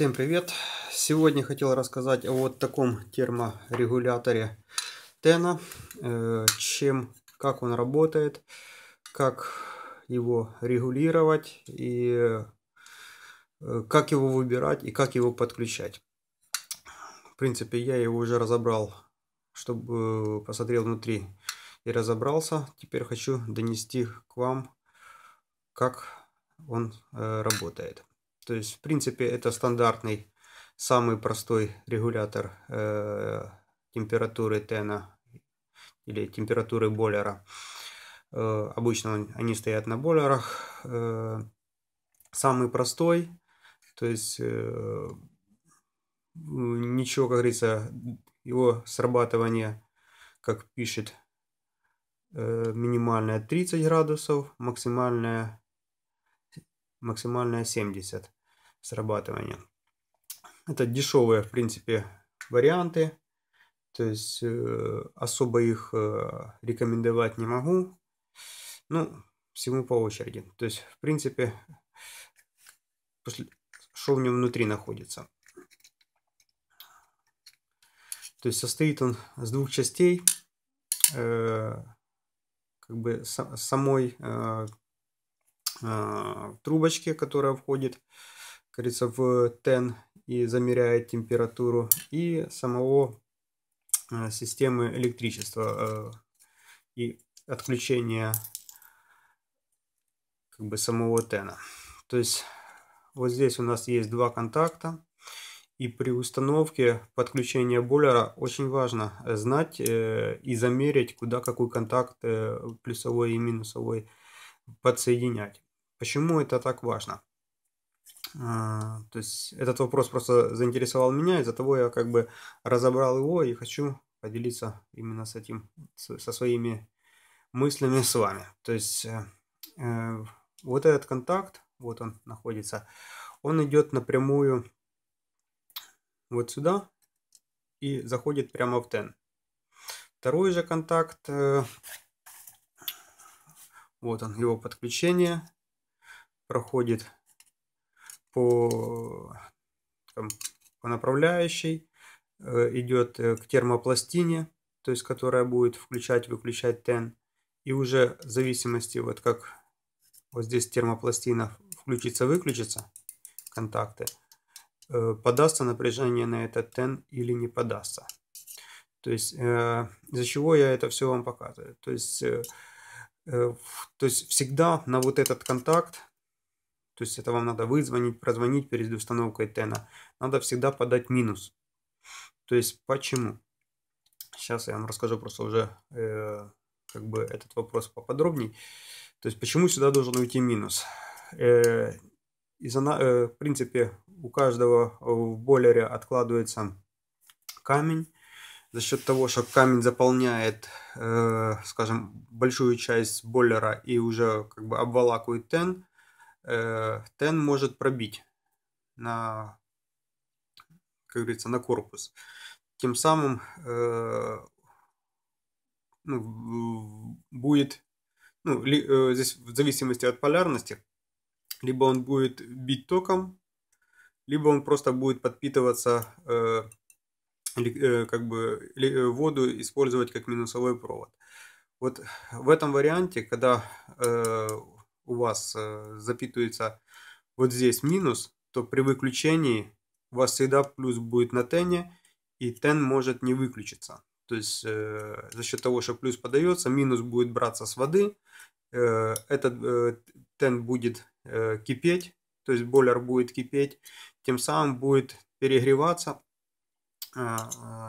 Всем привет! Сегодня хотел рассказать о вот таком терморегуляторе Тена, э, чем, как он работает, как его регулировать и э, как его выбирать и как его подключать. В принципе, я его уже разобрал, чтобы э, посмотрел внутри и разобрался. Теперь хочу донести к вам, как он работает. То есть, в принципе, это стандартный, самый простой регулятор э, температуры тена или температуры бойлера. Э, обычно они стоят на бойлерах. Э, самый простой, то есть э, ничего, как говорится, его срабатывание, как пишет, э, минимальное 30 градусов, максимальное, максимальное 70 срабатывания. Это дешевые, в принципе, варианты. То есть э, особо их э, рекомендовать не могу. Ну, всему по очереди. То есть, в принципе, после, что в нем внутри находится. То есть состоит он с двух частей. Э, как бы самой э, э, трубочки, которая входит говорится, в тэн и замеряет температуру и самого э, системы электричества э, и отключения как бы самого тена. То есть вот здесь у нас есть два контакта. И при установке подключения бойлера очень важно знать э, и замерить, куда какой контакт э, плюсовой и минусовой подсоединять. Почему это так важно? А, то есть этот вопрос просто заинтересовал меня, из-за того я как бы разобрал его и хочу поделиться именно с этим, со своими мыслями с вами. То есть э, э, вот этот контакт, вот он находится, он идет напрямую вот сюда и заходит прямо в тен. Второй же контакт, э, вот он, его подключение проходит по, там, по направляющей, э, идет э, к термопластине, то есть которая будет включать-выключать тэн И уже в зависимости, вот как вот здесь термопластина включится-выключится, контакты, э, подастся напряжение на этот тэн или не подастся. То есть, за чего я это все вам показываю. То есть, то есть, всегда на вот этот контакт то есть это вам надо вызвонить, прозвонить перед установкой тена. Надо всегда подать минус. То есть почему? Сейчас я вам расскажу просто уже э, как бы этот вопрос поподробней. То есть почему сюда должен уйти минус? Э, из, э, в принципе, у каждого в бойлере откладывается камень. За счет того, что камень заполняет, э, скажем, большую часть бойлера и уже как бы обволакивает тен, Э, тен может пробить на, как говорится, на корпус. Тем самым э, ну, будет, ну, ли, э, здесь в зависимости от полярности, либо он будет бить током, либо он просто будет подпитываться, э, э, как бы э, воду использовать как минусовой провод. Вот в этом варианте, когда э, у вас э, запитывается вот здесь минус, то при выключении у вас всегда плюс будет на тене, и тен может не выключиться. То есть э, за счет того, что плюс подается, минус будет браться с воды, э, этот э, тен будет э, кипеть, то есть бойлер будет кипеть, тем самым будет перегреваться, э,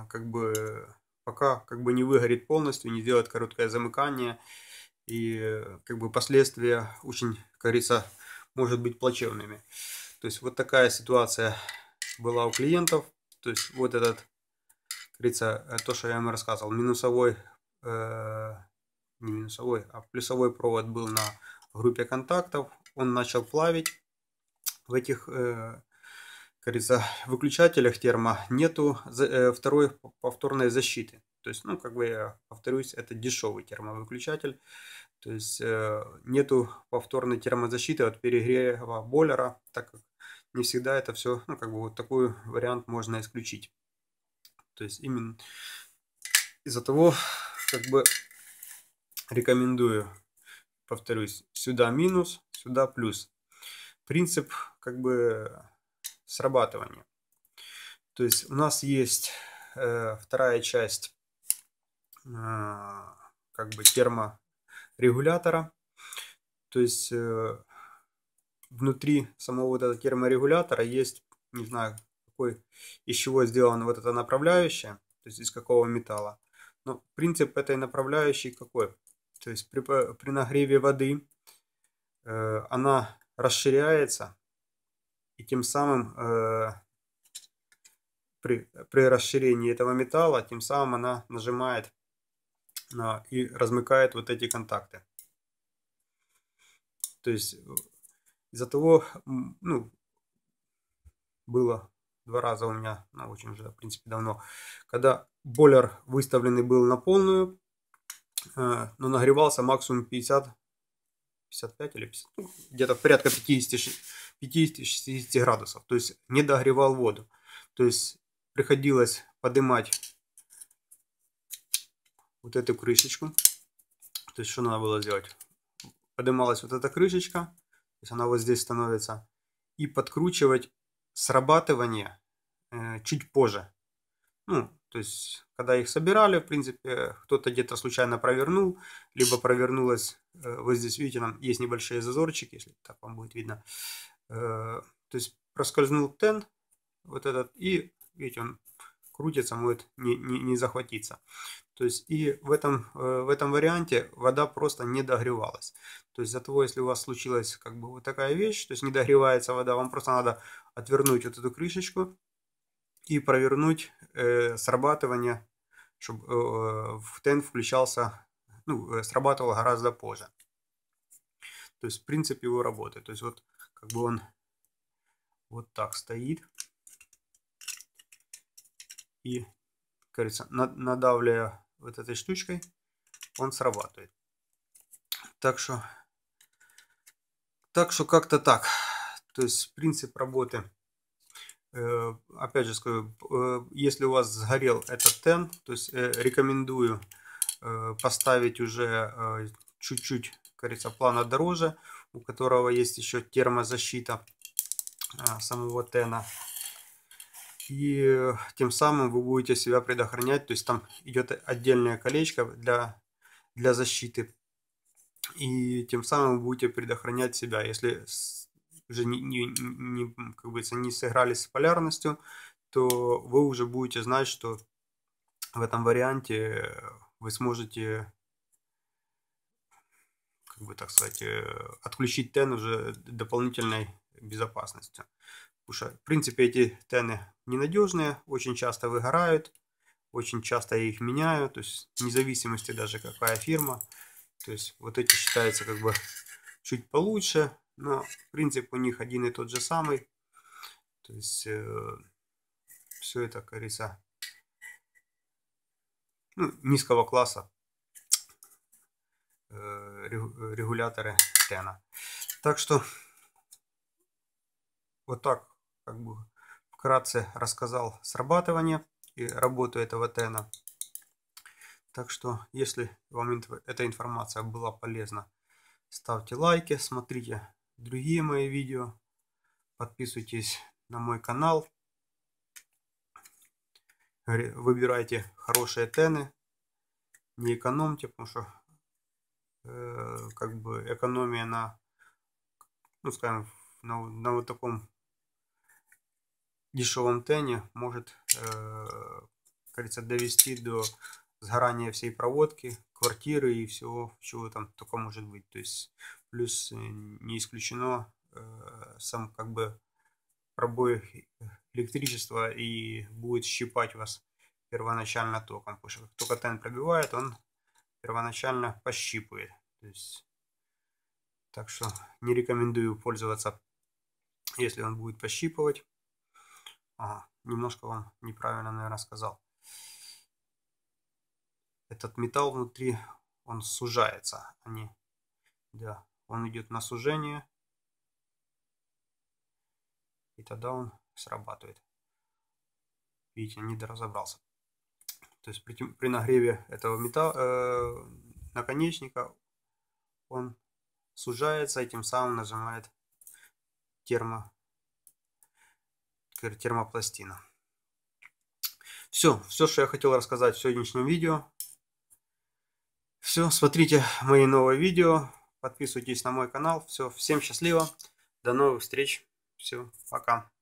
как бы пока как бы не выгорит полностью, не сделает короткое замыкание, и э, как бы последствия очень, как говорится, может быть плачевными. То есть вот такая ситуация была у клиентов. То есть вот этот, как говорится, э, то, что я вам рассказывал, минусовой, э, не минусовой, а плюсовой провод был на группе контактов. Он начал плавить. В этих, э, как говорится, выключателях термо нету э, второй повторной защиты. То есть, ну, как бы я повторюсь, это дешевый термовыключатель. То есть э, нету повторной термозащиты от перегрева бойлера, так как не всегда это все, ну, как бы вот такой вариант можно исключить. То есть именно из-за того, как бы рекомендую, повторюсь, сюда минус, сюда плюс. Принцип как бы срабатывания. То есть у нас есть э, вторая часть э, как бы термо регулятора. То есть э, внутри самого вот этого терморегулятора есть, не знаю, какой, из чего сделана вот эта направляющая, то есть из какого металла. Но принцип этой направляющей какой? То есть при, э, при нагреве воды э, она расширяется, и тем самым э, при, э, при расширении этого металла, тем самым она нажимает а, и размыкает вот эти контакты. То есть э, из-за того, ну, было два раза у меня, ну, очень уже, в принципе, давно, когда бойлер выставленный был на полную, э, но нагревался максимум 50, 55 или 50, ну, где-то порядка 50-60 градусов, то есть не догревал воду. То есть приходилось поднимать вот эту крышечку. То есть, что надо было сделать? Поднималась вот эта крышечка, то есть она вот здесь становится, и подкручивать срабатывание э, чуть позже. Ну, то есть, когда их собирали, в принципе, кто-то где-то случайно провернул, либо провернулось, э, вот здесь, видите, там есть небольшие зазорчики, если так вам будет видно. Э, то есть, проскользнул тен, вот этот, и, видите, он крутится, может не, не, не захватиться. То есть и в этом, э, в этом варианте вода просто не догревалась. То есть за того, если у вас случилась как бы вот такая вещь, то есть не догревается вода, вам просто надо отвернуть вот эту крышечку и провернуть э, срабатывание, чтобы э, э, в тен включался, ну, э, срабатывал гораздо позже. То есть принцип его работы. То есть вот как бы он вот так стоит. И говорится, надавливая вот этой штучкой, он срабатывает. Так что, так что как-то так. То есть принцип работы, э, опять же скажу, э, если у вас сгорел этот тен, то есть э, рекомендую поставить уже чуть-чуть, кажется, плана дороже, у которого есть еще термозащита а, самого тена и тем самым вы будете себя предохранять, то есть там идет отдельное колечко для, для защиты, и тем самым вы будете предохранять себя, если уже не, не, не, как бы, не сыграли с полярностью, то вы уже будете знать, что в этом варианте вы сможете как бы так сказать, э, отключить тен уже дополнительной безопасностью. Потому что, в принципе, эти тены ненадежные, очень часто выгорают, очень часто я их меняю, то есть вне зависимости даже какая фирма. То есть вот эти считаются как бы чуть получше, но принцип у них один и тот же самый. То есть э, все это, как ну, низкого класса э, регуляторы тена. Так что вот так как бы вкратце рассказал срабатывание и работу этого тена. Так что, если вам эта информация была полезна, ставьте лайки, смотрите другие мои видео, подписывайтесь на мой канал, выбирайте хорошие тены, не экономьте, потому что э, как бы экономия на, ну скажем, на, на вот таком дешевом тене может, э, кажется, довести до сгорания всей проводки, квартиры и всего, чего там только может быть. То есть плюс э, не исключено э, сам как бы пробой электричества и будет щипать вас первоначально током. Потому что как только тен пробивает, он первоначально пощипывает. То есть, так что не рекомендую пользоваться, если он будет пощипывать. Ага, немножко вам неправильно, наверное, сказал. Этот металл внутри, он сужается, а Да, он идет на сужение. И тогда он срабатывает. Видите, не доразобрался. То есть при, при нагреве этого металла, э, наконечника он сужается и тем самым нажимает термо термопластина. Все, все, что я хотел рассказать в сегодняшнем видео. Все, смотрите мои новые видео, подписывайтесь на мой канал. Все, всем счастливо, до новых встреч, все, пока.